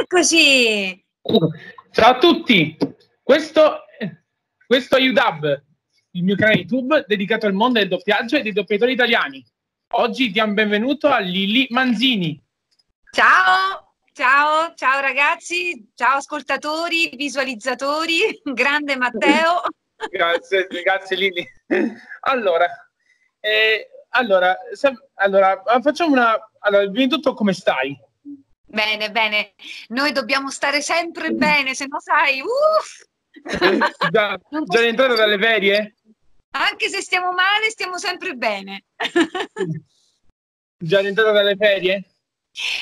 Eccoci! Ciao a tutti! Questo, questo è UDAB, il mio canale YouTube dedicato al mondo del doppiaggio e dei doppiatori italiani. Oggi diamo benvenuto a Lilli Manzini. Ciao, ciao, ciao ragazzi, ciao ascoltatori, visualizzatori, grande Matteo. grazie, grazie Lilli. Allora, eh, allora, allora, facciamo una... Allora, prima di tutto come stai? Bene, bene. Noi dobbiamo stare sempre bene, se no sai, uff! Eh, già, già rientrato dalle ferie? Anche se stiamo male, stiamo sempre bene. già rientrato dalle ferie?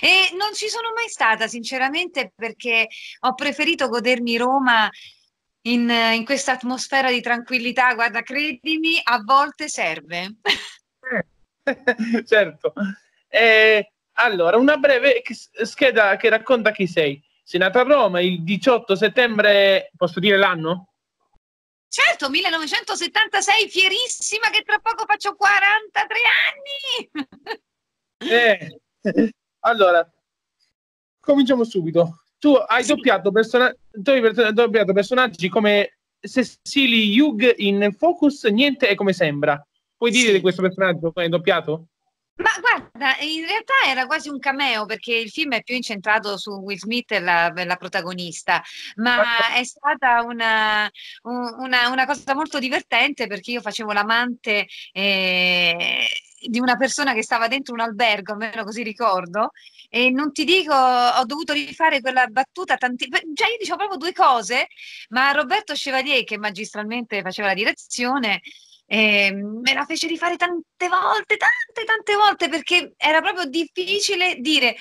E non ci sono mai stata, sinceramente, perché ho preferito godermi Roma in, in questa atmosfera di tranquillità. Guarda, credimi, a volte serve. Eh, certo. Eh, allora, una breve scheda che racconta chi sei. Sei nata a Roma il 18 settembre, posso dire l'anno? Certo, 1976, fierissima che tra poco faccio 43 anni! eh, allora, cominciamo subito. Tu hai sì. doppiato, tu hai doppiato personaggi come Cecily Hugh in Focus, niente è come sembra. Puoi dire sì. di questo personaggio come hai doppiato? Ma guarda, in realtà era quasi un cameo perché il film è più incentrato su Will Smith, la, la protagonista, ma è stata una, una, una, cosa molto divertente perché io facevo l'amante eh, di una persona che stava dentro un albergo, almeno così ricordo, e non ti dico, ho dovuto rifare quella battuta, tanti, già io dicevo proprio due cose, ma Roberto Chevalier, che magistralmente faceva la direzione, eh, me la fece rifare tante volte, tante, tante volte, perché era proprio difficile dire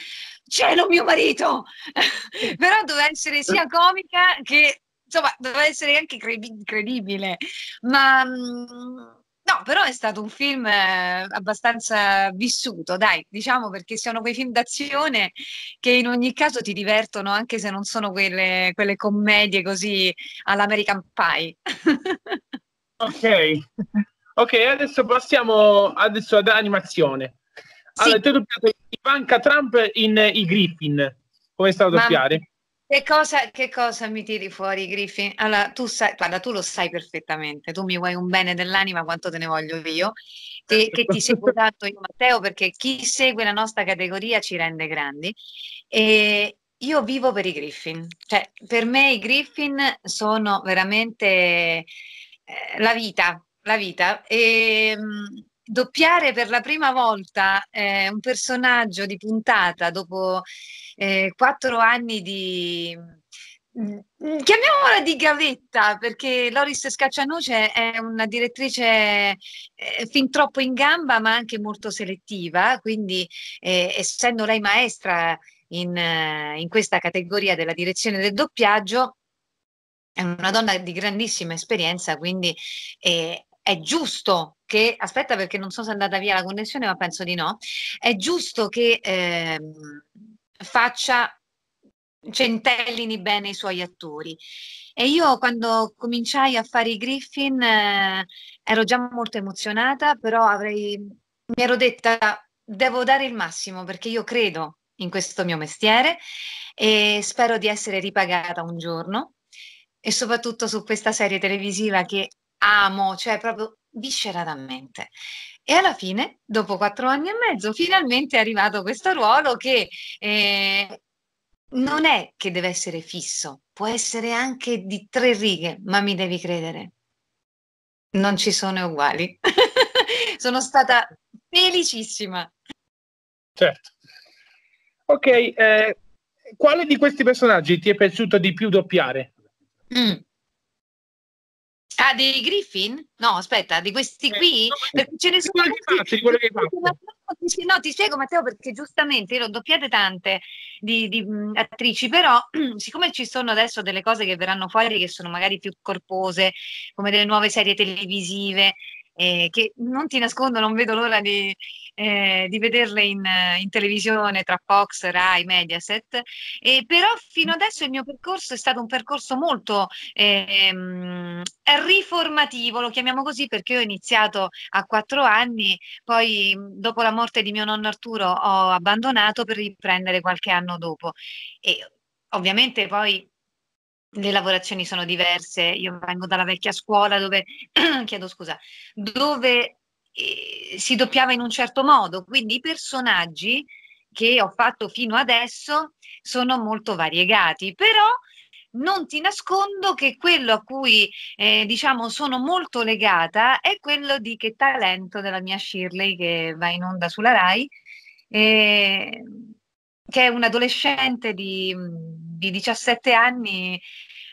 cielo mio marito, però doveva essere sia comica che, insomma, doveva essere anche cre- credibile, ma... Mm, no, però è stato un film eh, abbastanza vissuto, dai, diciamo perché sono quei film d'azione che in ogni caso ti divertono anche se non sono quelle, quelle commedie così all'American Pie. Ok, ok, adesso passiamo adesso ad animazione. Allora, sì. tu doppiato Ivanka Trump in eh, I Griffin. Come è a doppiare? Che cosa, che cosa, mi tiri fuori, Griffin? Allora, tu sai, guarda, tu lo sai perfettamente, tu mi vuoi un bene dell'anima quanto te ne voglio io, te, che ti seguo tanto io, Matteo, perché chi segue la nostra categoria ci rende grandi. E io vivo per i Griffin, cioè per me i Griffin sono veramente eh, la vita, la vita. E, ehm, doppiare per la prima volta eh, un personaggio di puntata dopo eh, quattro anni di mm, chiamiamola di gavetta perché Loris Scaccianoce è una direttrice eh, fin troppo in gamba ma anche molto selettiva quindi eh, essendo lei maestra in, in questa categoria della direzione del doppiaggio è una donna di grandissima esperienza, quindi eh, è giusto che, aspetta perché non so se è andata via la connessione, ma penso di no, è giusto che eh, faccia centellini bene i suoi attori. E io quando cominciai a fare i Griffin eh, ero già molto emozionata, però avrei, mi ero detta devo dare il massimo perché io credo in questo mio mestiere e spero di essere ripagata un giorno e soprattutto su questa serie televisiva che amo, cioè proprio visceratamente. E alla fine, dopo quattro anni e mezzo, finalmente è arrivato questo ruolo che eh, non è che deve essere fisso, può essere anche di tre righe, ma mi devi credere, non ci sono uguali. sono stata felicissima. Certo. Ok, eh, quale di questi personaggi ti è piaciuto di più doppiare? Mm. Ah, dei Griffin? No, aspetta, di questi eh, qui? perché ce ne sono tanti. No, ti spiego Matteo perché giustamente io ho doppiate tante di, di mm, attrici, però siccome ci sono adesso delle cose che verranno fuori che sono magari più corpose, come delle nuove serie televisive, eh, che non ti nascondo, non vedo l'ora di, eh, di vederle in, eh, in, televisione tra Fox, Rai, Mediaset, e però fino adesso il mio percorso è stato un percorso molto ehm, riformativo, lo chiamiamo così perché ho iniziato a quattro anni, poi mm, dopo la morte di mio nonno Arturo ho abbandonato per riprendere qualche anno dopo. E ovviamente poi le lavorazioni sono diverse, io vengo dalla vecchia scuola dove, chiedo scusa, dove eh, si doppiava in un certo modo, quindi i personaggi che ho fatto fino adesso sono molto variegati, però non ti nascondo che quello a cui eh, diciamo sono molto legata è quello di Che talento della mia Shirley che va in onda sulla Rai, eh, che è un adolescente di, di 17 anni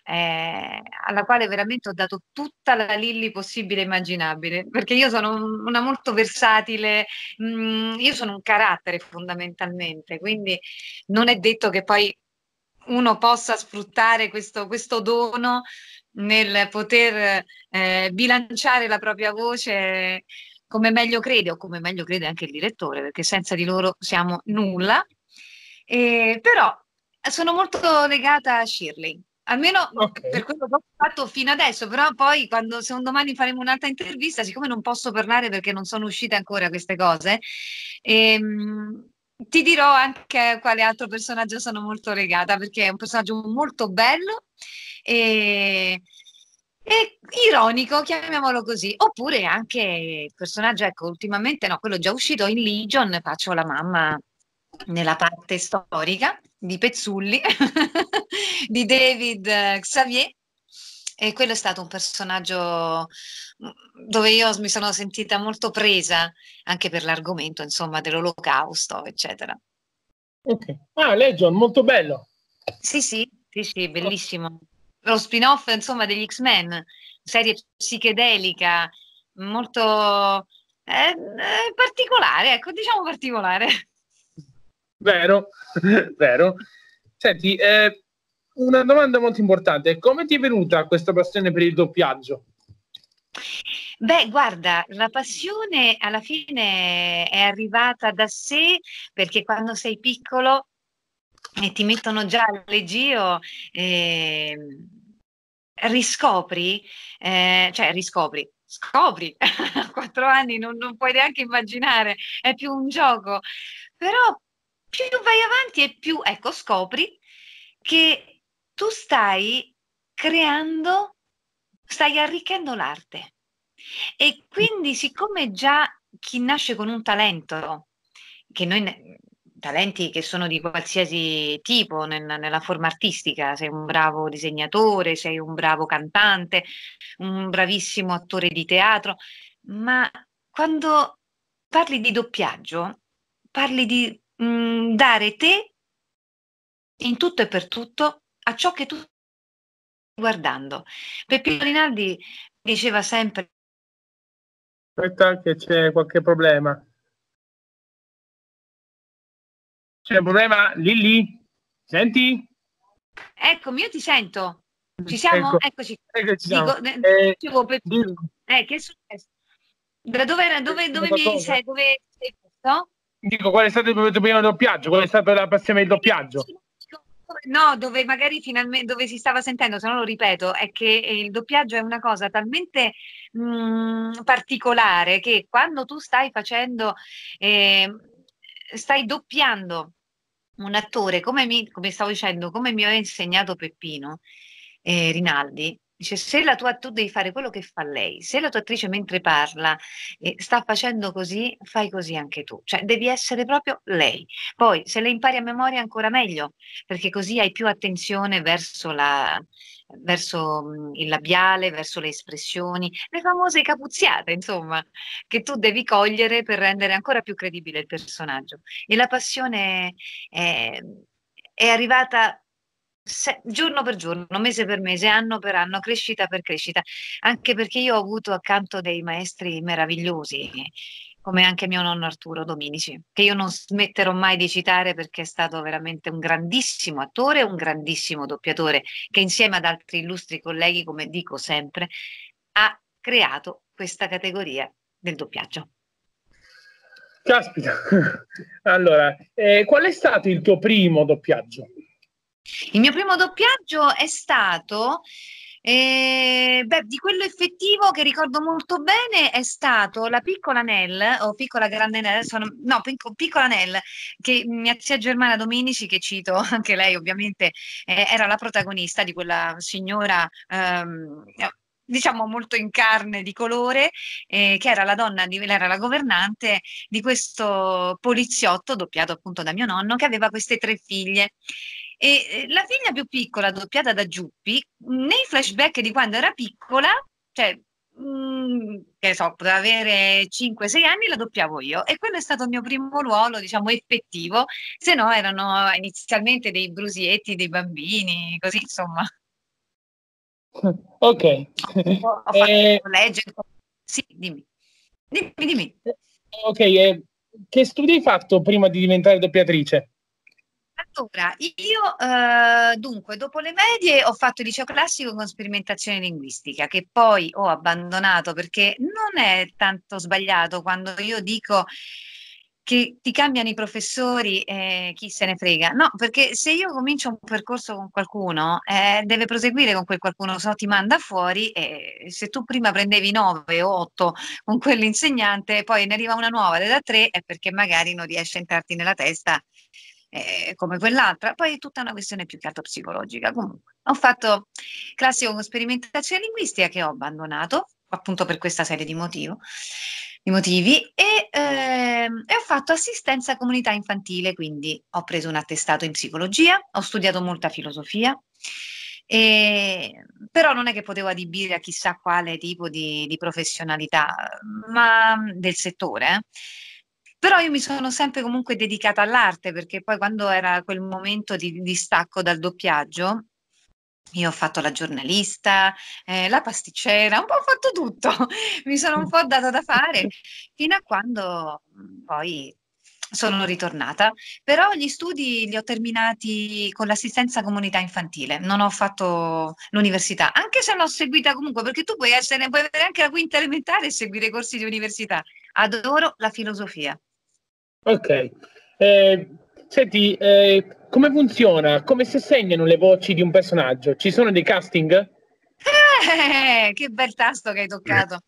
eh, alla quale veramente ho dato tutta la Lilli possibile e immaginabile, perché io sono una molto versatile, mh, mm, io sono un carattere fondamentalmente, quindi non è detto che poi uno possa sfruttare questo, questo dono nel poter eh, bilanciare la propria voce come meglio crede o come meglio crede anche il direttore, perché senza di loro siamo nulla. Eh, però sono molto legata a Shirley, Almeno okay. per quello che ho fatto fino adesso, però poi quando se un domani faremo un'altra intervista, siccome non posso parlare perché non sono uscite ancora queste cose, ehm, ti dirò anche a quale altro personaggio sono molto legata, perché è un personaggio molto bello e, e ironico, chiamiamolo così, oppure anche il personaggio, ecco, ultimamente no, quello già uscito in Legion, faccio la mamma nella parte storica di Pezzulli, di David eh, Xavier. E quello è stato un personaggio mm, dove io mi sono sentita molto presa anche per l'argomento, insomma, dell'olocausto, eccetera. Ok. Ah, Legion, molto bello. Sì, sì, sì, sì bellissimo. Lo spin-off, insomma, degli X-Men, serie psichedelica, molto eh, eh particolare, ecco, diciamo particolare. Vero, vero. Senti, eh, una domanda molto importante. Come ti è venuta questa passione per il doppiaggio? Beh, guarda, la passione alla fine è arrivata da sé perché quando sei piccolo e ti mettono già al leggio, eh, riscopri, eh, cioè riscopri, scopri, a quattro anni non, non, puoi neanche immaginare, è più un gioco, però più vai avanti e più, ecco, scopri che tu stai creando, stai arricchendo l'arte. E quindi, siccome già chi nasce con un talento, che noi talenti che sono di qualsiasi tipo nel, nella forma artistica, sei un bravo disegnatore, sei un bravo cantante, un bravissimo attore di teatro, ma quando parli di doppiaggio, parli di mh, mm, dare te in tutto e per tutto a ciò che tu stai guardando. Peppino Rinaldi diceva sempre... Aspetta che c'è qualche problema. C'è un problema, Lilli? Senti? Eccomi, io ti sento. Ci siamo? Ecco. Eccoci. Ecco, siamo. Dico, eh, eh dicevo, eh, che è successo? Da dove, dove, dove mi sei? Dove sei questo? dico qual è stato il momento prima doppiaggio, qual è stata la passione del doppiaggio. No, dove magari finalmente dove si stava sentendo, se no lo ripeto, è che eh, il doppiaggio è una cosa talmente mh, mm, particolare che quando tu stai facendo, eh, stai doppiando un attore, come, mi, come stavo dicendo, come mi ha insegnato Peppino eh, Rinaldi, Dice, se la tua, tu devi fare quello che fa lei, se la tua attrice mentre parla eh, sta facendo così, fai così anche tu, cioè devi essere proprio lei. Poi se le impari a memoria ancora meglio, perché così hai più attenzione verso, la, verso il labiale, verso le espressioni, le famose capuzziate, insomma, che tu devi cogliere per rendere ancora più credibile il personaggio. E la passione è, è arrivata se, giorno per giorno, mese per mese, anno per anno, crescita per crescita, anche perché io ho avuto accanto dei maestri meravigliosi, come anche mio nonno Arturo Dominici, che io non smetterò mai di citare perché è stato veramente un grandissimo attore, un grandissimo doppiatore, che insieme ad altri illustri colleghi, come dico sempre, ha creato questa categoria del doppiaggio. Caspita, allora, eh, qual è stato il tuo primo doppiaggio? Il mio primo doppiaggio è stato, eh, beh, di quello effettivo che ricordo molto bene, è stato la piccola Nell, o piccola grande Nell, sono, no, picco, piccola Nell, che mia zia Germana Dominici, che cito anche lei ovviamente, eh, era la protagonista di quella signora... Ehm, diciamo molto in carne di colore, eh, che era la donna, di, era la governante di questo poliziotto doppiato appunto da mio nonno che aveva queste tre figlie e eh, la figlia più piccola, doppiata da Giuppi, nei flashback di quando era piccola, cioè, mh, mm, che so, poteva avere 5-6 anni, la doppiavo io. E quello è stato il mio primo ruolo, diciamo, effettivo. Se no, erano inizialmente dei brusietti, dei bambini, così, insomma. Ok. Ho fatto eh... legge. Sì, dimmi. Dimmi, dimmi. Eh, ok, eh, che studi hai fatto prima di diventare doppiatrice? Allora, io eh, dunque, dopo le medie ho fatto il liceo classico con sperimentazione linguistica, che poi ho abbandonato perché non è tanto sbagliato quando io dico che ti cambiano i professori, eh, chi se ne frega. No, perché se io comincio un percorso con qualcuno, eh, deve proseguire con quel qualcuno, se no ti manda fuori e se tu prima prendevi 9 o 8 con quell'insegnante, poi ne arriva una nuova, le da 3, è perché magari non riesce a entrarti nella testa eh, come quell'altra, poi è tutta una questione più che altro psicologica. Comunque, ho fatto classico con sperimentazione linguistica che ho abbandonato appunto per questa serie di, motivo, di motivi e, ehm, e, ho fatto assistenza comunità infantile, quindi ho preso un attestato in psicologia, ho studiato molta filosofia, e, però non è che potevo adibire a chissà quale tipo di, di professionalità ma, mm, del settore. Eh però io mi sono sempre comunque dedicata all'arte perché poi quando era quel momento di, distacco dal doppiaggio, io ho fatto la giornalista, eh, la pasticcera, un po' ho fatto tutto, mi sono un po' data da fare fino a quando mm, poi sono ritornata, però gli studi li ho terminati con l'assistenza comunità infantile, non ho fatto l'università, anche se l'ho seguita comunque, perché tu puoi, essere, puoi avere anche la quinta elementare e seguire corsi di università. Adoro la filosofia, Ok. Eh, senti, eh, come funziona? Come si segnano le voci di un personaggio? Ci sono dei casting? Eh, che bel tasto che hai toccato.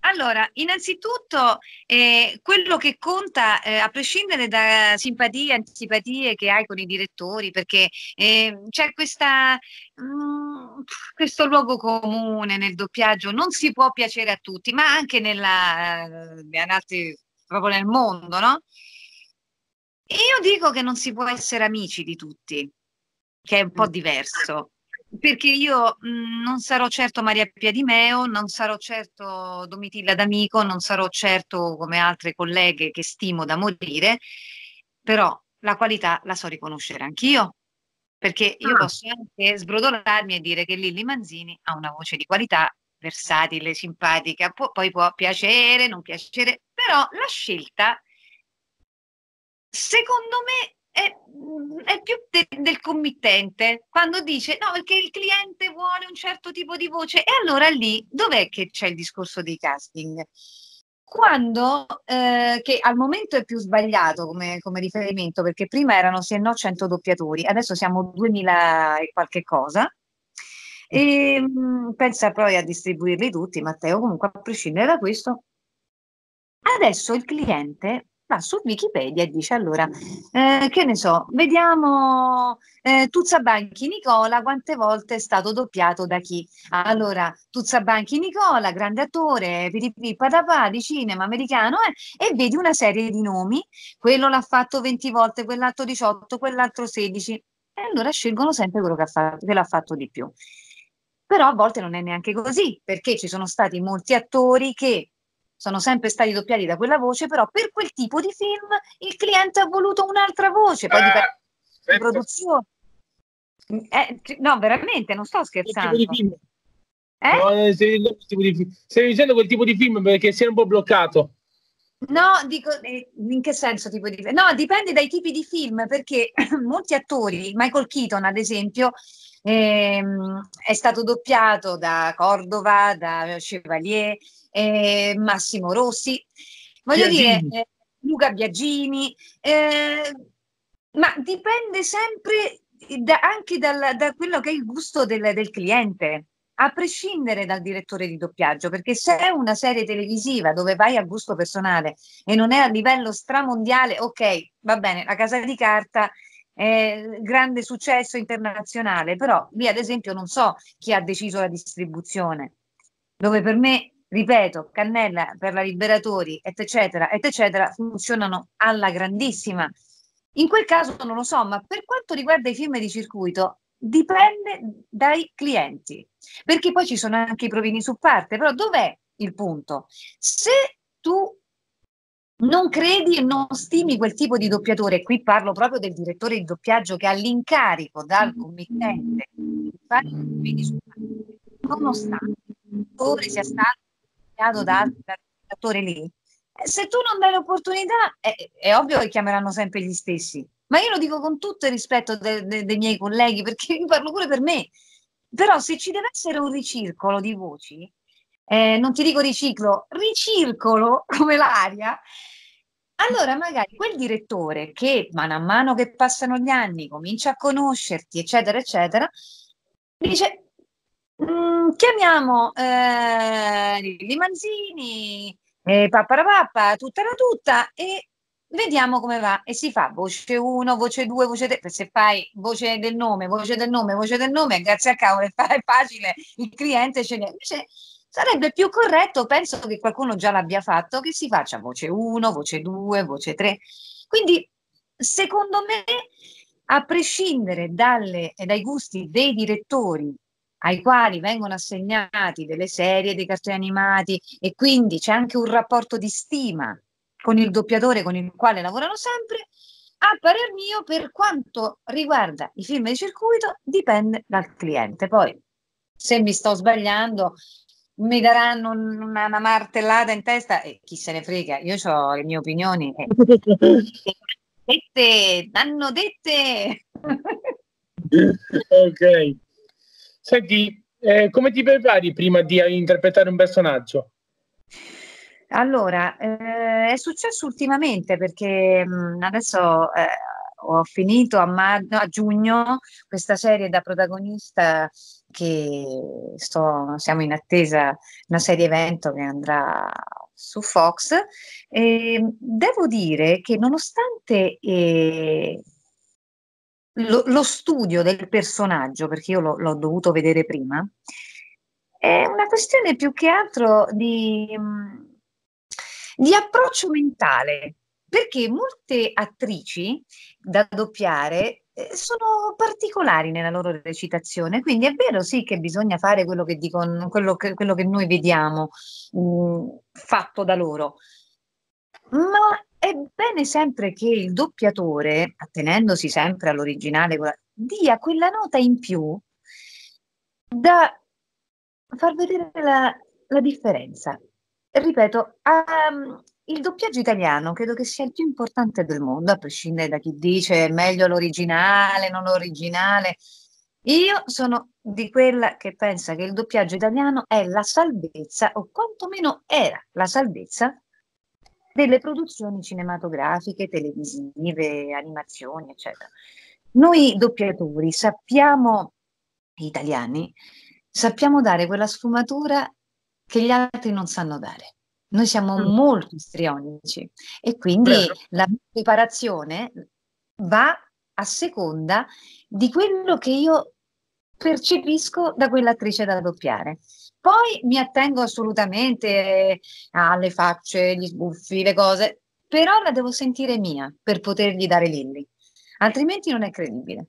Allora, innanzitutto eh, quello che conta, eh, a prescindere da simpatie, antipatie che hai con i direttori, perché eh, c'è questa, mh, mm, questo luogo comune nel doppiaggio, non si può piacere a tutti, ma anche nella, eh, in altri, proprio nel mondo, no? Io dico che non si può essere amici di tutti, che è un po' mm. diverso, perché io mh, mm, non sarò certo Maria Pia di Meo, non sarò certo Domitilla D'Amico, non sarò certo come altre colleghe che stimo da morire, però la qualità la so riconoscere anch'io, perché io ah. posso anche sbrodolarmi e dire che Lilli Manzini ha una voce di qualità versatile, simpatica, po- poi può piacere, non piacere, però la scelta secondo me è, è più de, del committente quando dice no perché il cliente vuole un certo tipo di voce e allora lì dov'è che c'è il discorso dei casting? quando, eh, che al momento è più sbagliato come, come, riferimento, perché prima erano se no 100 doppiatori, adesso siamo 2000 e qualche cosa, e ehm, pensa poi a distribuirli tutti, Matteo, comunque a prescindere da questo, adesso il cliente va su Wikipedia e dice allora, eh, che ne so, vediamo eh, Banchi Nicola quante volte è stato doppiato da chi. Allora, Tuzza Banchi Nicola, grande attore, piripì di cinema americano, eh, e vedi una serie di nomi, quello l'ha fatto 20 volte, quell'altro 18, quell'altro 16, e allora scelgono sempre quello che, ha fatto, che l'ha fatto di più. Però a volte non è neanche così, perché ci sono stati molti attori che sono sempre stati doppiati da quella voce, però per quel tipo di film il cliente ha voluto un'altra voce, poi ah, eh, di certo. produzione. Eh, no, veramente, non sto scherzando. Eh? No, eh, stai dicendo quel tipo di film perché sei un po' bloccato. No, dico eh, in che senso tipo di film? No, dipende dai tipi di film perché molti attori, Michael Keaton ad esempio, ehm, è stato doppiato da Cordova, da Chevalier, eh, Massimo Rossi, voglio Biagini. dire eh, Luca Biagini, eh, ma dipende sempre da, anche dal, da quello che è il gusto del, del cliente a prescindere dal direttore di doppiaggio, perché se è una serie televisiva dove vai a gusto personale e non è a livello stramondiale, ok, va bene, la casa di carta eh, grande successo internazionale, però lì ad esempio non so chi ha deciso la distribuzione, dove per me ripeto, Cannella per la Liberatori, eccetera, eccetera, funzionano alla grandissima. In quel caso non lo so, ma per quanto riguarda i film di circuito, dipende dai clienti, perché poi ci sono anche i provini su parte, però dov'è il punto? Se tu non credi e non stimi quel tipo di doppiatore, qui parlo proprio del direttore di doppiaggio che ha l'incarico dal mm. committente di fare i provini su parte, nonostante l'attore sia stato consigliato da mm-hmm. attore lì, eh, se tu non dai l'opportunità, è, eh, eh, è, ovvio che chiameranno sempre gli stessi. Ma io lo dico con tutto il rispetto de, de, dei miei colleghi, perché io parlo pure per me. Però se ci deve essere un ricircolo di voci, eh, non ti dico riciclo, ricircolo come l'aria, allora magari quel direttore che man mano che passano gli anni comincia a conoscerti, eccetera, eccetera, dice Mm, chiamiamo eh, Lilli Manzini, eh, papparapappa, tutta la tutta e vediamo come va e si fa voce 1, voce 2, voce 3, se fai voce del nome, voce del nome, voce del nome, grazie a cavolo è facile, il cliente ce n'è. Invece sarebbe più corretto, penso che qualcuno già l'abbia fatto, che si faccia voce 1, voce 2, voce 3. Quindi secondo me, a prescindere dalle, dai gusti dei direttori ai quali vengono assegnati delle serie, dei cartoni animati e quindi c'è anche un rapporto di stima con il doppiatore con il quale lavorano sempre, a parer mio per quanto riguarda i film di circuito dipende dal cliente. Poi se mi sto sbagliando mi daranno una, una martellata in testa e chi se ne frega, io ho le mie opinioni. E, dette, hanno dette. ok. Senti, eh, come ti prepari prima di interpretare un personaggio? Allora, eh, è successo ultimamente perché mh, mm, adesso eh, ho finito a, mag- a, giugno questa serie da protagonista che sto, siamo in attesa, una serie evento che andrà su Fox. E devo dire che nonostante eh, lo, lo studio del personaggio, perché io l'ho, l'ho dovuto vedere prima, è una questione più che altro di, mm, di approccio mentale, perché molte attrici da doppiare eh, sono particolari nella loro recitazione, quindi è vero sì che bisogna fare quello che, dicono, quello che, quello che noi vediamo mh, mm, fatto da loro, ma è bene sempre che il doppiatore, attenendosi sempre all'originale, dia quella nota in più da far vedere la, la differenza. Ripeto, um, il doppiaggio italiano credo che sia il più importante del mondo, a prescindere da chi dice è meglio l'originale, non l'originale. Io sono di quella che pensa che il doppiaggio italiano è la salvezza, o quantomeno era la salvezza delle produzioni cinematografiche, televisive, animazioni, eccetera. Noi doppiatori sappiamo, gli italiani, sappiamo dare quella sfumatura che gli altri non sanno dare. Noi siamo mm. molto istrionici e quindi Vero. la preparazione va a seconda di quello che io percepisco da quell'attrice da doppiare. Poi mi attengo assolutamente eh, alle facce, gli sbuffi, le cose, però la devo sentire mia per potergli dare Lilly, altrimenti non è credibile.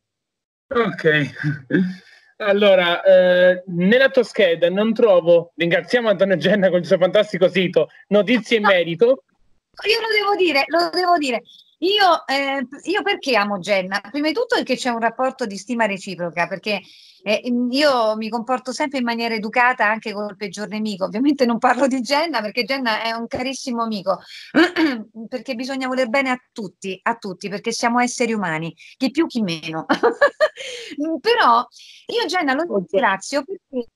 Ok. Allora, eh, nella tua scheda non trovo, ringraziamo Antonio Genna con il suo fantastico sito, notizie in merito. Io lo devo dire, lo devo dire, io, eh, io, perché amo Jenna? Prima di tutto perché c'è un rapporto di stima reciproca, perché eh, io mi comporto sempre in maniera educata anche col peggior nemico. Ovviamente non parlo di Jenna perché Jenna è un carissimo amico, perché bisogna voler bene a tutti, a tutti, perché siamo esseri umani, chi più chi meno. Però io Jenna lo ringrazio perché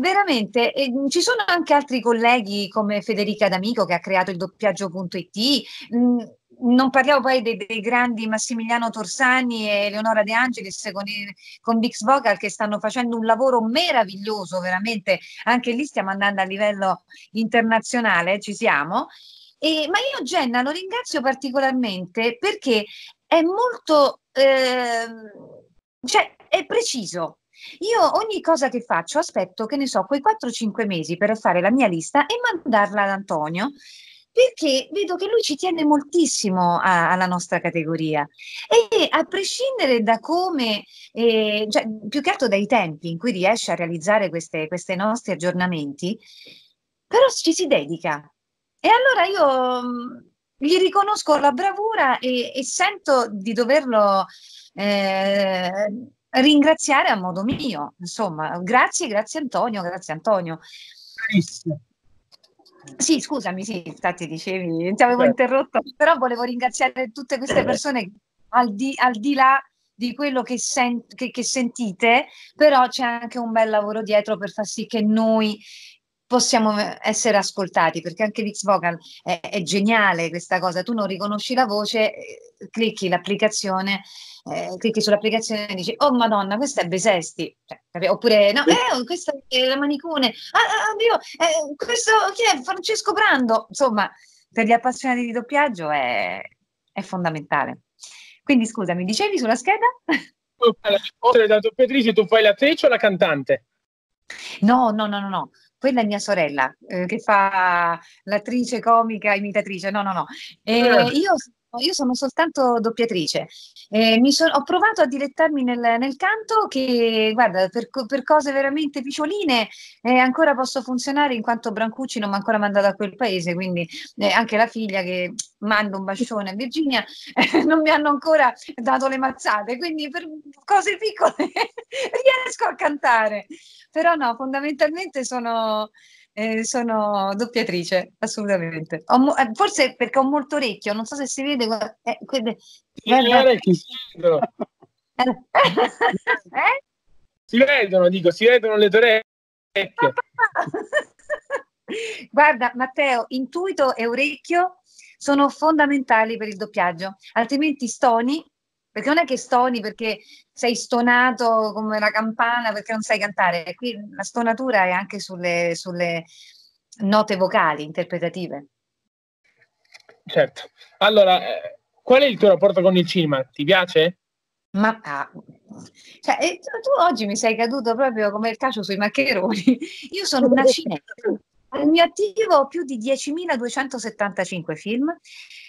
veramente eh, ci sono anche altri colleghi come Federica D'Amico che ha creato il doppiaggio.it. Mh, mm, non parliamo poi dei, dei, grandi Massimiliano Torsani e Leonora De Angelis con, i, con Bix Vocal che stanno facendo un lavoro meraviglioso, veramente. Anche lì stiamo andando a livello internazionale, ci siamo. E, ma io Genna lo ringrazio particolarmente perché è molto, eh, cioè è preciso, io ogni cosa che faccio aspetto, che ne so, quei 4-5 mesi per fare la mia lista e mandarla ad Antonio perché vedo che lui ci tiene moltissimo a, alla nostra categoria e a prescindere da come, eh, cioè, più che altro dai tempi in cui riesce a realizzare questi nostri aggiornamenti, però ci si dedica. E allora io mm, gli riconosco la bravura e, e sento di doverlo... Eh, ringraziare a modo mio, insomma, grazie, grazie Antonio, grazie Antonio. Benissimo. Sì, scusami, sì, infatti dicevi, ti avevo Beh. Certo. interrotto, però volevo ringraziare tutte queste eh. persone al di, al di là di quello che, sen- che, che, sentite, però c'è anche un bel lavoro dietro per far sì che noi possiamo eh, essere ascoltati, perché anche l'X Vocal è, è, geniale questa cosa, tu non riconosci la voce, eh, clicchi l'applicazione, eh, clicchi sull'applicazione e dici, oh madonna, questa è Besesti, cioè, oppure no, eh, oh, questa è la Manicune, ah, ah, ah Dio, eh, questo chi è? Francesco Brando, insomma, per gli appassionati di doppiaggio è, è fondamentale. Quindi scusa, mi dicevi sulla scheda? Oltre alla doppiatrice tu fai l'attrice o la cantante? No, no, no, no, no quella è mia sorella eh, che fa l'attrice comica imitatrice, no, no, no. Eh, io io sono soltanto doppiatrice. Eh, so, ho provato a dilettarmi nel, nel canto che, guarda, per, per cose veramente piccioline eh, ancora posso funzionare in quanto Brancucci non mi ha ancora mandato a quel paese, quindi eh, anche la figlia che mando un bacione a Virginia eh, non mi hanno ancora dato le mazzate, quindi per cose piccole riesco a cantare. Però no, fondamentalmente sono eh, sono doppiatrice, assolutamente. Mo- eh, forse perché ho molto orecchio, non so se si vede. Guarda, eh, quelle... Si, orecchi, si, vedono. eh? si vedono, dico, si vedono le orecchie. Guarda, Matteo, intuito e orecchio sono fondamentali per il doppiaggio, altrimenti stoni perché non è che stoni perché sei stonato come una campana perché non sai cantare. Qui la stonatura è anche sulle, sulle note vocali interpretative. Certo. Allora, eh, qual è il tuo rapporto con il cinema? Ti piace? Ma ah, cioè, eh, tu oggi mi sei caduto proprio come il cacio sui maccheroni. Io sono una cinema mio attivo ho più di 10.275 film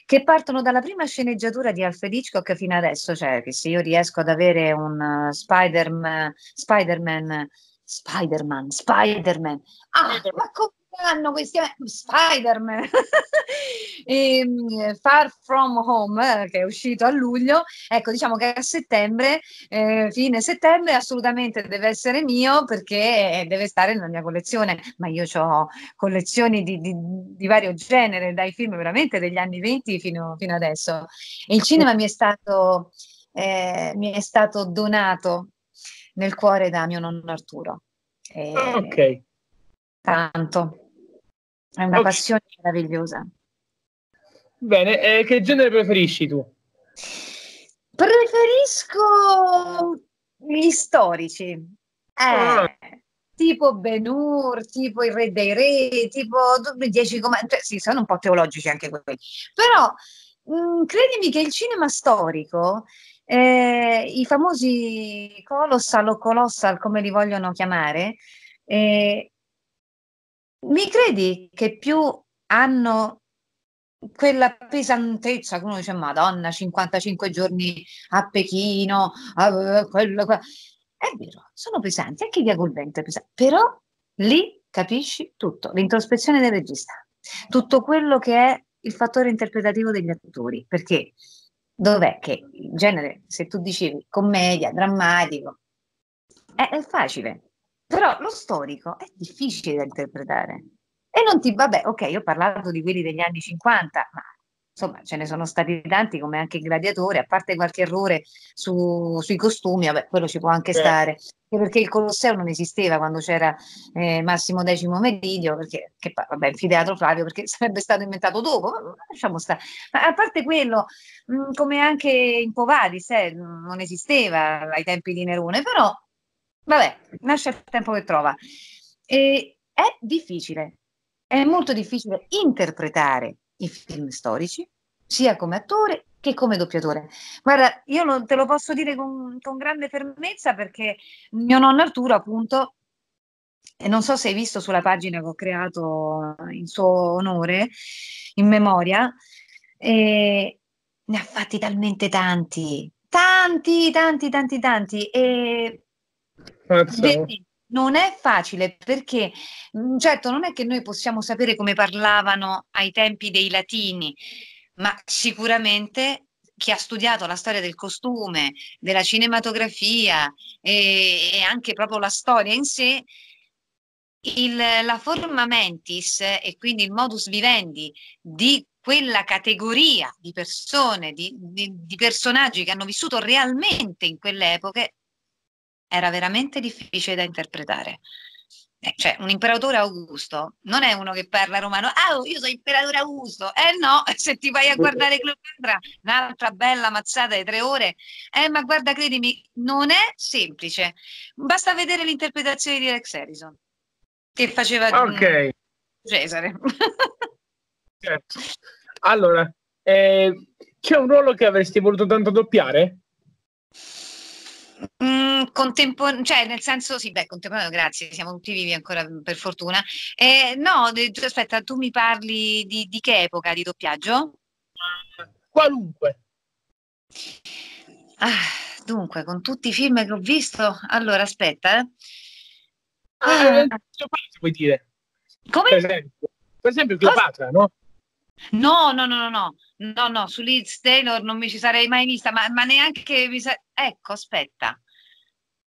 che partono dalla prima sceneggiatura di Alfred Hitchcock fino adesso, cioè che se io riesco ad avere un eh, Spider-Man, Spider-Man, Spider-Man, Spider-Man, ah, ma come hanno questi Spider-Man e, ehm, Far From Home che è uscito a luglio ecco diciamo che a settembre eh, fine settembre assolutamente deve essere mio perché eh, deve stare nella mia collezione ma io ho collezioni di, di, di, vario genere dai film veramente degli anni 20 fino, fino adesso e il cinema mi è stato eh, mi è stato donato nel cuore da mio nonno Arturo e, ah, ok Tanto. È una okay. passione meravigliosa. Bene, eh, che genere preferisci tu? Preferisco gli storici. Eh, ah. Tipo Benur, tipo il Re dei Re, tipo i Dieci Comandi. Cioè, sì, sono un po' teologici anche quelli. Però mh, mm, credimi che il cinema storico eh, i famosi colossal o colossal, come li vogliono chiamare, eh, mi credi che più hanno quella pesantezza che uno dice Madonna 55 giorni a Pechino uh, quello qua. è vero sono pesanti anche via col vento è pesante però lì capisci tutto l'introspezione del regista tutto quello che è il fattore interpretativo degli attori perché dov'è che in genere se tu dicevi commedia drammatico è, è facile però lo storico è difficile da interpretare. E non ti, vabbè, ok, io ho parlato di quelli degli anni 50, ma insomma ce ne sono stati tanti come anche il gladiatore, a parte qualche errore su, sui costumi, vabbè, quello ci può anche Beh. stare, perché il Colosseo non esisteva quando c'era eh, Massimo X Meridio, perché che, vabbè, il Fideatro Flavio, perché sarebbe stato inventato dopo, ma, lasciamo stare. Ma a parte quello, mh, mm, come anche in Povalis eh, non esisteva ai tempi di Nerone, però Vabbè, nasce il tempo che trova. E è difficile, è molto difficile interpretare i film storici, sia come attore che come doppiatore. Guarda, io lo, te lo posso dire con, con, grande fermezza perché mio nonno Arturo, appunto, e non so se hai visto sulla pagina che ho creato in suo onore, in memoria, eh, ne ha fatti talmente tanti, tanti, tanti, tanti, tanti. E non è facile perché mm, certo non è che noi possiamo sapere come parlavano ai tempi dei latini, ma sicuramente chi ha studiato la storia del costume, della cinematografia e, e anche proprio la storia in sé, il, la forma mentis e quindi il modus vivendi di quella categoria di persone, di, di, di personaggi che hanno vissuto realmente in quelle epoche era veramente difficile da interpretare. Eh, cioè, un imperatore Augusto non è uno che parla romano, ah, oh, io sono imperatore Augusto, eh no, se ti vai a guardare Cleopatra, un'altra bella mazzata di tre ore, eh ma guarda, credimi, non è semplice, basta vedere l'interpretazione di Rex Harrison, che faceva okay. Cesare. certo. Allora, eh, c'è un ruolo che avresti voluto tanto doppiare? Mm, cioè nel senso, sì, beh, contemporaneo, grazie, siamo tutti vivi ancora mm, per fortuna. Eh, no, tu, aspetta, tu mi parli di, di che epoca di doppiaggio? Qualunque. Ah, dunque, con tutti i film che ho visto, allora aspetta. Eh. Ah, eh, ah. Cleopatra, puoi dire. Come? Per esempio, per esempio Cleopatra, no? No, no, no, no, no, no, no, su Liz Taylor non mi ci sarei mai vista, ma, ma neanche mi sa- Ecco, aspetta.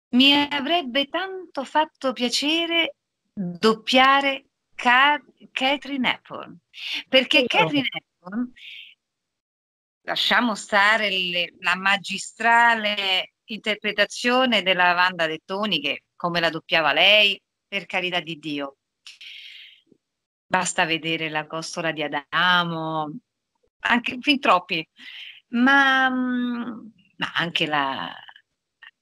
Mi avrebbe tanto fatto piacere doppiare Car- Catherine Hepburn, perché no. Catherine Hepburn, lasciamo stare le, la magistrale interpretazione della Wanda Dettoni, che come la doppiava lei, per carità di Dio, Basta vedere la costola di Adamo, anche fin troppi, ma, mm, ma anche, la,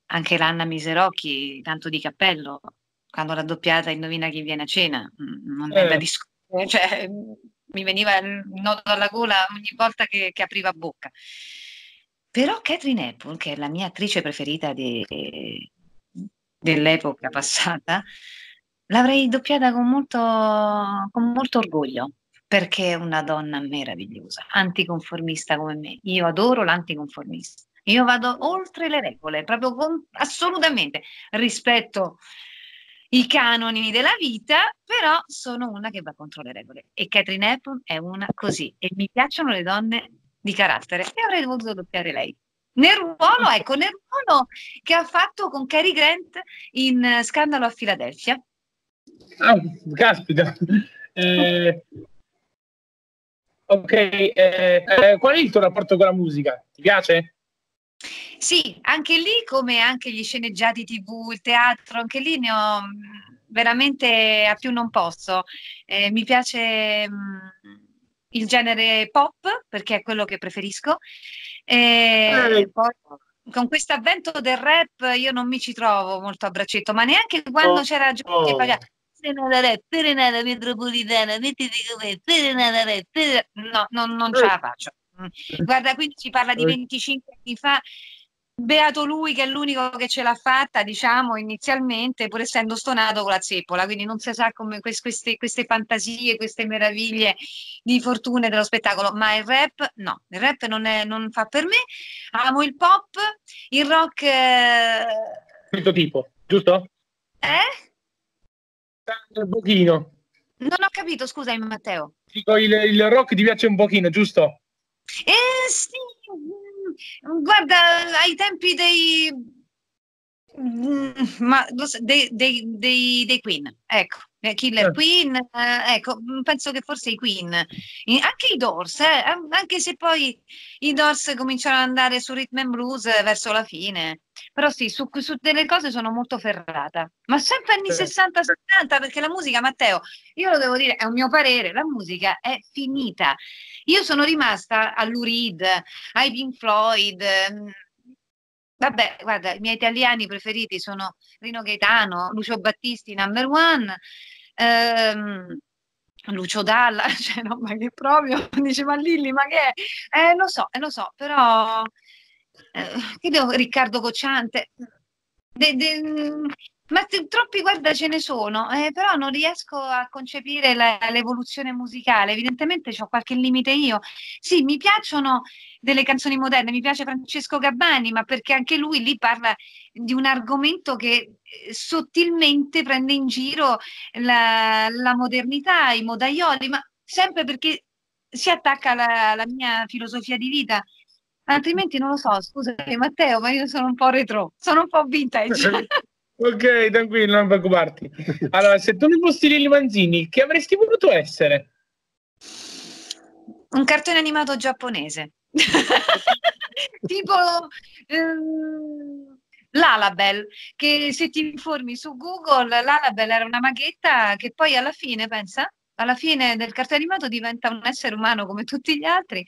anche l'Anna Miserocchi, tanto di cappello, quando l'ha doppiata indovina chi viene a cena, mm, non eh. è da discutere, cioè, mi veniva il nodo alla gola ogni volta che, che apriva bocca. Però Catherine Apple, che è la mia attrice preferita di, dell'epoca passata, L'avrei doppiata con molto, con molto orgoglio, perché è una donna meravigliosa, anticonformista come me. Io adoro l'anticonformista. Io vado oltre le regole, proprio con, assolutamente rispetto i canoni della vita, però sono una che va contro le regole. E Catherine Apple è una così. E mi piacciono le donne di carattere e avrei voluto doppiare lei. Nel ruolo, ecco, nel ruolo che ha fatto con Cary Grant in eh, Scandalo a Filadelfia, Ah, caspita. Eh, ok, eh, eh, qual è il tuo rapporto con la musica? Ti piace? Sì, anche lì come anche gli sceneggiati tv, il teatro, anche lì ne ho mm, veramente a più non posso. Eh, mi piace mh, mm, il genere pop perché è quello che preferisco. E eh, eh. poi con questo avvento del rap io non mi ci trovo molto a braccetto, ma neanche quando oh. c'era Giovanni oh. Pagano. Perenarè, perenara metropolitana, mettiti come perenarè, perenarè. No, non, non ce la faccio. Mm. Guarda, quindi si parla di 25 eh. anni fa. Beato lui che è l'unico che ce l'ha fatta, diciamo, inizialmente, pur essendo stonato con la zeppola, quindi non si sa come queste, queste fantasie, queste meraviglie di fortune dello spettacolo, ma il rap no, il rap non, è, non fa per me, amo il pop, il rock... Eh... Questo tipo, giusto? Eh? un pochino. Non ho capito, scusami Matteo. Dico, il, il rock ti piace un pochino, giusto? Eh sì, mm, guarda, ai tempi dei... Mm, ma, dei, dei, dei, dei Queen, ecco. Eh, Killer certo. Queen, eh, ecco, mm, penso che forse i Queen, anche i Doors, eh, anche se poi i Doors cominciano ad andare su rhythm and blues verso la fine. Però sì, su, su delle cose sono molto ferrata, ma sempre anni sì. 60-70, perché la musica, Matteo, io lo devo dire, è un mio parere, la musica è finita. Io sono rimasta all'Urid, ai Pink Floyd, mm. Vabbè, guarda, i miei italiani preferiti sono Rino Gaetano, Lucio Battisti, number one, Ehm, Lucio Dalla, cioè, no, ma che proprio, dice, ma Lilli, ma che è? Eh, lo so, eh, lo so, però, eh, che devo, Riccardo Cocciante, de, de, ma troppi, guarda, ce ne sono, eh, però non riesco a concepire la, l'evoluzione musicale, evidentemente ho qualche limite io. Sì, mi piacciono delle canzoni moderne, mi piace Francesco Gabbani, ma perché anche lui lì parla di un argomento che eh, sottilmente prende in giro la, la modernità, i modaioli, ma sempre perché si attacca alla mia filosofia di vita altrimenti non lo so, scusami Matteo, ma io sono un po' retro, sono un po' vintage. Ok, tranquillo, non preoccuparti. Allora, se tu mi fossi Lili Manzini, che avresti voluto essere? Un cartone animato giapponese. tipo ehm, l'Alabel, che se ti informi su Google, l'Alabel era una maghetta che poi alla fine, pensa, alla fine del cartone animato diventa un essere umano come tutti gli altri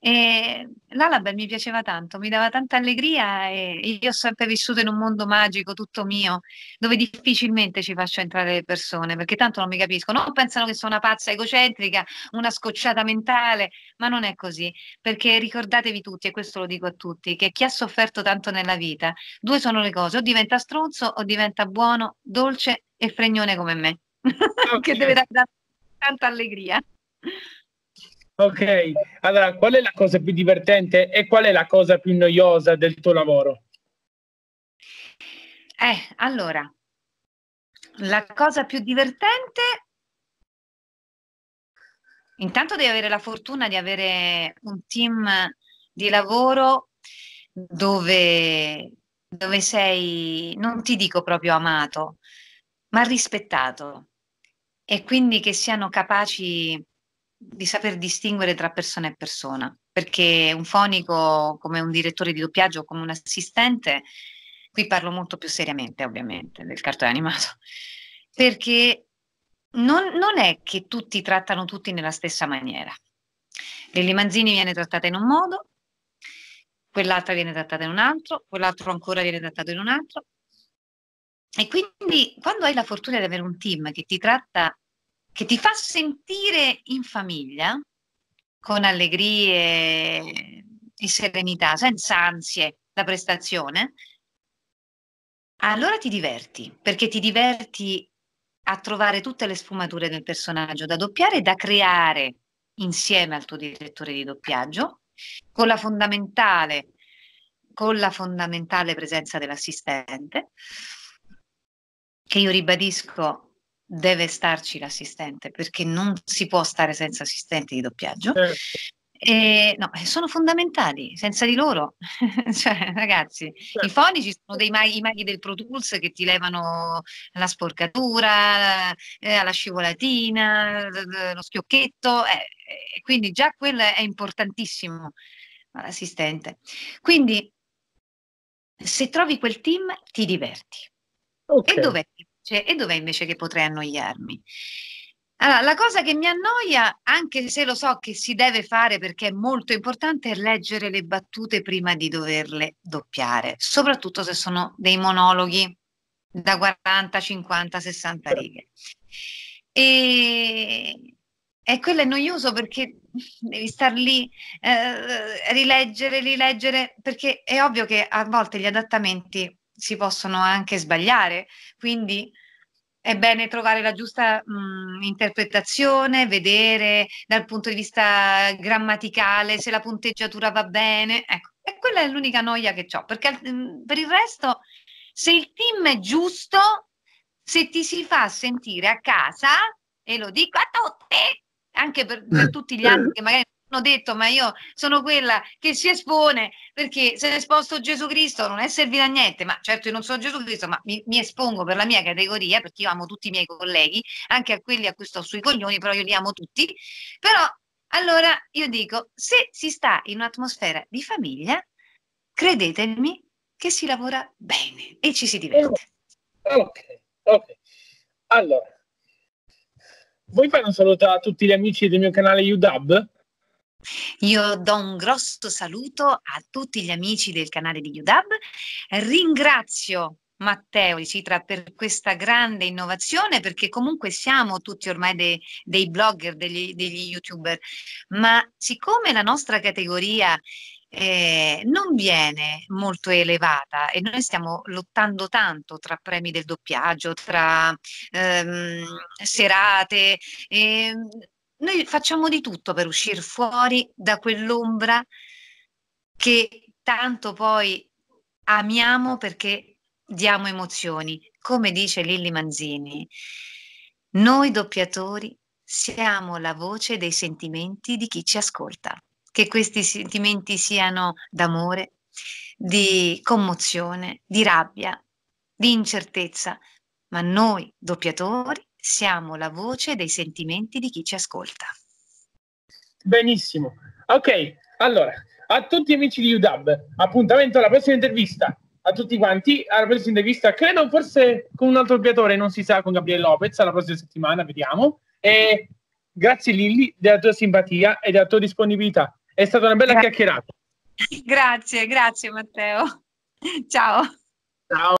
e l'Alabel mi piaceva tanto, mi dava tanta allegria e io ho sempre vissuto in un mondo magico tutto mio dove difficilmente ci faccio entrare le persone perché tanto non mi capiscono, o pensano che sono una pazza egocentrica, una scocciata mentale, ma non è così perché ricordatevi tutti e questo lo dico a tutti che chi ha sofferto tanto nella vita, due sono le cose, o diventa stronzo o diventa buono, dolce e fregnone come me. Okay. che deve dare tanta allegria. Ok, allora qual è la cosa più divertente e qual è la cosa più noiosa del tuo lavoro? Eh, allora, la cosa più divertente, intanto devi avere la fortuna di avere un team di lavoro dove, dove sei, non ti dico proprio amato, ma rispettato e quindi che siano capaci di saper distinguere tra persona e persona, perché un fonico come un direttore di doppiaggio o come un assistente, qui parlo molto più seriamente ovviamente del cartone animato, perché non, non è che tutti trattano tutti nella stessa maniera. Lili Manzini viene trattata in un modo, quell'altra viene trattata in un altro, quell'altro ancora viene trattato in un altro, e quindi quando hai la fortuna di avere un team che ti tratta, che ti fa sentire in famiglia, con allegrie e serenità, senza ansie la prestazione, allora ti diverti, perché ti diverti a trovare tutte le sfumature del personaggio da doppiare e da creare insieme al tuo direttore di doppiaggio, con la fondamentale, con la fondamentale presenza dell'assistente che io ribadisco deve starci l'assistente perché non si può stare senza assistenti di doppiaggio. Eh. E, no, eh, sono fondamentali, senza di loro, cioè, ragazzi, certo. i fonici sono dei maghi, i maghi del Pro Tools che ti levano la sporcatura, eh, la scivolatina, lo schiocchetto, eh, eh, quindi già quello è importantissimo l'assistente. Quindi se trovi quel team ti diverti. Okay. E, dov'è, cioè, e dov'è invece che potrei annoiarmi? Allora, la cosa che mi annoia, anche se lo so che si deve fare perché è molto importante, è leggere le battute prima di doverle doppiare, soprattutto se sono dei monologhi da 40, 50, 60 righe. E, e quello è noioso perché devi star lì, eh, rileggere, rileggere, perché è ovvio che a volte gli adattamenti si possono anche sbagliare, quindi è bene trovare la giusta mh, mm, interpretazione, vedere dal punto di vista grammaticale se la punteggiatura va bene, ecco, e quella è l'unica noia che ho, perché mh, mm, per il resto se il team è giusto, se ti si fa sentire a casa, e lo dico a tutti, anche per, per eh, tutti gli altri che magari detto, ma io sono quella che si espone perché se è esposto Gesù Cristo non è servito a niente, ma certo io non sono Gesù Cristo, ma mi, mi, espongo per la mia categoria, perché io amo tutti i miei colleghi, anche a quelli a cui sto sui coglioni, però io li amo tutti. Però allora io dico, se si sta in un'atmosfera di famiglia, credetemi che si lavora bene e ci si diverte. Eh, ok, ok. Allora, vuoi fare un saluto a tutti gli amici del mio canale UDAB? Io do un grosso saluto a tutti gli amici del canale di UDAB, ringrazio Matteo e Citra per questa grande innovazione perché comunque siamo tutti ormai de, dei blogger, degli, degli, youtuber, ma siccome la nostra categoria eh, non viene molto elevata e noi stiamo lottando tanto tra premi del doppiaggio, tra ehm, serate, eh, noi facciamo di tutto per uscire fuori da quell'ombra che tanto poi amiamo perché diamo emozioni. Come dice Lilli Manzini, noi doppiatori siamo la voce dei sentimenti di chi ci ascolta, che questi sentimenti siano d'amore, di commozione, di rabbia, di incertezza, ma noi doppiatori siamo la voce dei sentimenti di chi ci ascolta. Benissimo. Ok, allora, a tutti gli amici di UDAB, appuntamento alla prossima intervista. A tutti quanti, alla prossima intervista, credo forse con un altro doppiatore, non si sa, con Gabriele Lopez, alla prossima settimana, vediamo. E grazie Lilli della tua simpatia e della tua disponibilità. È stata una bella grazie. chiacchierata. Grazie, grazie Matteo. Ciao. Ciao.